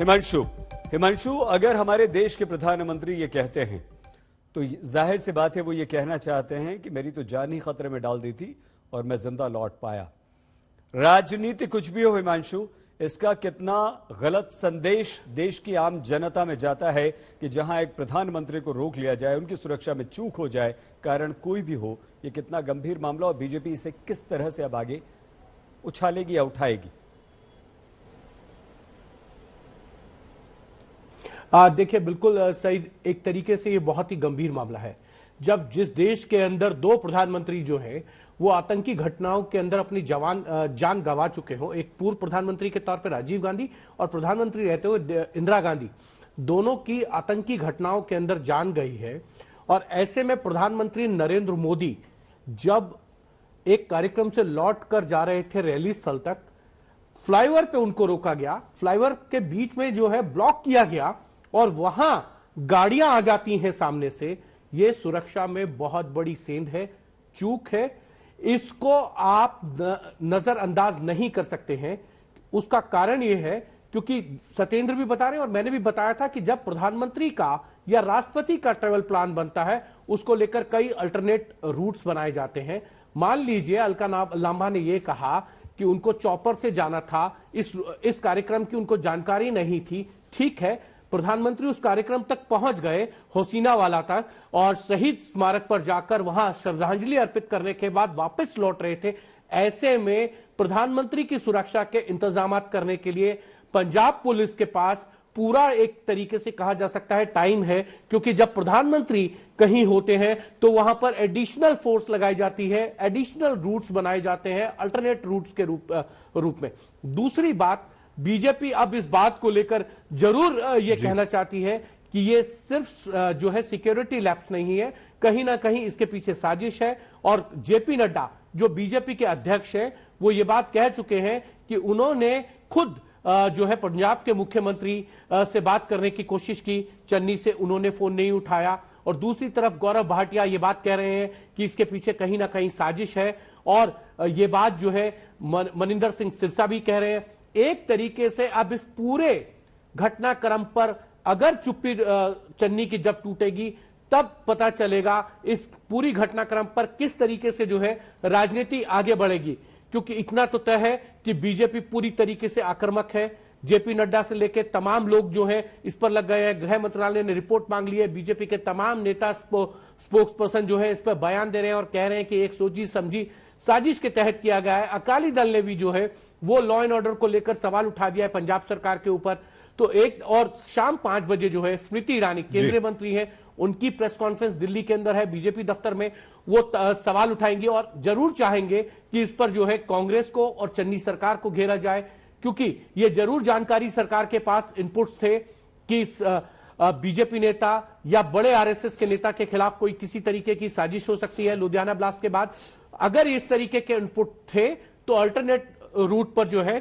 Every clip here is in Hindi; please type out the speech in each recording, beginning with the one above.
हिमांशु हिमांशु अगर हमारे देश के प्रधानमंत्री ये कहते हैं तो जाहिर सी बात है वो ये कहना चाहते हैं कि मेरी तो जान ही खतरे में डाल दी थी और मैं जिंदा लौट पाया राजनीति कुछ भी हो हिमांशु इसका कितना गलत संदेश देश की आम जनता में जाता है कि जहां एक प्रधानमंत्री को रोक लिया जाए उनकी सुरक्षा में चूक हो जाए कारण कोई भी हो ये कितना गंभीर मामला और बीजेपी इसे किस तरह से अब आगे उछालेगी या उठाएगी देखिए बिल्कुल सही एक तरीके से ये बहुत ही गंभीर मामला है जब जिस देश के अंदर दो प्रधानमंत्री जो है वो आतंकी घटनाओं के अंदर अपनी जवान जान गंवा चुके हो एक पूर्व प्रधानमंत्री के तौर पर राजीव गांधी और प्रधानमंत्री रहते हुए इंदिरा गांधी दोनों की आतंकी घटनाओं के अंदर जान गई है और ऐसे में प्रधानमंत्री नरेंद्र मोदी जब एक कार्यक्रम से लौट कर जा रहे थे रैली स्थल तक फ्लाईओवर पे उनको रोका गया फ्लाईओवर के बीच में जो है ब्लॉक किया गया और वहां गाड़ियां आ जाती हैं सामने से यह सुरक्षा में बहुत बड़ी सेंध है चूक है इसको आप नजरअंदाज नहीं कर सकते हैं उसका कारण यह है क्योंकि सत्येंद्र भी बता रहे हैं और मैंने भी बताया था कि जब प्रधानमंत्री का या राष्ट्रपति का ट्रेवल प्लान बनता है उसको लेकर कई अल्टरनेट रूट्स बनाए जाते हैं मान लीजिए अलका लांबा ने यह कहा कि उनको चौपर से जाना था इस इस कार्यक्रम की उनको जानकारी नहीं थी ठीक है प्रधानमंत्री उस कार्यक्रम तक पहुंच गए वाला तक और शहीद स्मारक पर जाकर वहां श्रद्धांजलि अर्पित करने के बाद वापस लौट रहे थे ऐसे में प्रधानमंत्री की सुरक्षा के इंतजाम करने के लिए पंजाब पुलिस के पास पूरा एक तरीके से कहा जा सकता है टाइम है क्योंकि जब प्रधानमंत्री कहीं होते हैं तो वहां पर एडिशनल फोर्स लगाई जाती है एडिशनल रूट्स बनाए जाते हैं अल्टरनेट रूट्स के रूप रूप में दूसरी बात बीजेपी अब इस बात को लेकर जरूर ये कहना चाहती है कि ये सिर्फ जो है सिक्योरिटी लैप्स नहीं है कहीं ना कहीं इसके पीछे साजिश है और जेपी नड्डा जो बीजेपी के अध्यक्ष है वो ये बात कह चुके हैं कि उन्होंने खुद जो है पंजाब के मुख्यमंत्री से बात करने की कोशिश की चन्नी से उन्होंने फोन नहीं उठाया और दूसरी तरफ गौरव भाटिया ये बात कह रहे हैं कि इसके पीछे कहीं ना कहीं साजिश है और ये बात जो है मनिंदर सिंह सिरसा भी कह रहे हैं एक तरीके से अब इस पूरे घटनाक्रम पर अगर चुप्पी चन्नी की जब टूटेगी तब पता चलेगा इस पूरी घटनाक्रम पर किस तरीके से जो है राजनीति आगे बढ़ेगी क्योंकि इतना तो तय है कि बीजेपी पूरी तरीके से आक्रामक है जेपी नड्डा से लेकर तमाम लोग जो हैं इस पर लग गए हैं गृह मंत्रालय ने रिपोर्ट मांग ली है बीजेपी के तमाम नेता स्पोक्स पर्सन जो है इस पर बयान दे रहे हैं और कह रहे हैं कि एक सोची समझी साजिश के तहत किया गया है अकाली दल ने भी जो है वो लॉ एंड ऑर्डर को लेकर सवाल उठा दिया है पंजाब सरकार के ऊपर तो एक और शाम पांच बजे जो है स्मृति ईरानी केंद्रीय मंत्री है उनकी प्रेस कॉन्फ्रेंस दिल्ली के अंदर है बीजेपी दफ्तर में वो सवाल उठाएंगे और जरूर चाहेंगे कि इस पर जो है कांग्रेस को और चन्नी सरकार को घेरा जाए क्योंकि ये जरूर जानकारी सरकार के पास इनपुट्स थे कि बीजेपी नेता या बड़े आरएसएस के नेता के खिलाफ कोई किसी तरीके की साजिश हो सकती है लुधियाना ब्लास्ट के बाद अगर इस तरीके के इनपुट थे तो अल्टरनेट रूट पर जो है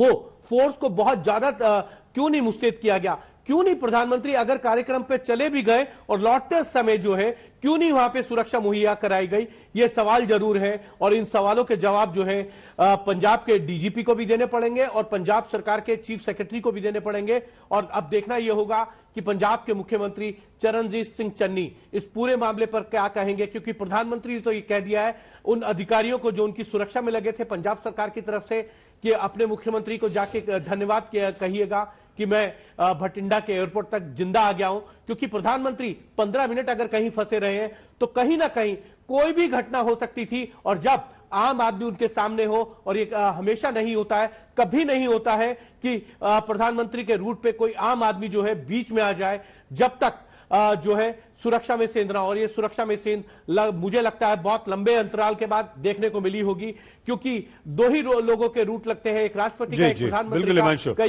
वो फोर्स को बहुत ज्यादा क्यों नहीं मुस्तैद किया गया क्यों नहीं प्रधानमंत्री अगर कार्यक्रम पे चले भी गए और लौटते समय जो है क्यों नहीं वहां पे सुरक्षा मुहैया कराई गई ये सवाल जरूर है और इन सवालों के जवाब जो है पंजाब के डीजीपी को भी देने पड़ेंगे और पंजाब सरकार के चीफ सेक्रेटरी को भी देने पड़ेंगे और अब देखना यह होगा कि पंजाब के मुख्यमंत्री चरणजीत सिंह चन्नी इस पूरे मामले पर क्या कहेंगे क्योंकि प्रधानमंत्री ने तो ये कह दिया है उन अधिकारियों को जो उनकी सुरक्षा में लगे थे पंजाब सरकार की तरफ से कि अपने मुख्यमंत्री को जाके धन्यवाद कहिएगा कि मैं भटिंडा के एयरपोर्ट तक जिंदा आ गया हूं क्योंकि प्रधानमंत्री पंद्रह मिनट अगर कहीं फंसे रहे हैं तो कहीं ना कहीं कोई भी घटना हो सकती थी और जब आम आदमी उनके सामने हो और ये हमेशा नहीं होता है कभी नहीं होता है कि प्रधानमंत्री के रूट पे कोई आम आदमी जो है बीच में आ जाए जब तक जो है सुरक्षा में सेंध ना और ये सुरक्षा में सेंध लग, मुझे लगता है बहुत लंबे अंतराल के बाद देखने को मिली होगी क्योंकि दो ही लोगों के रूट लगते हैं एक राष्ट्रपति का एक प्रधानमंत्री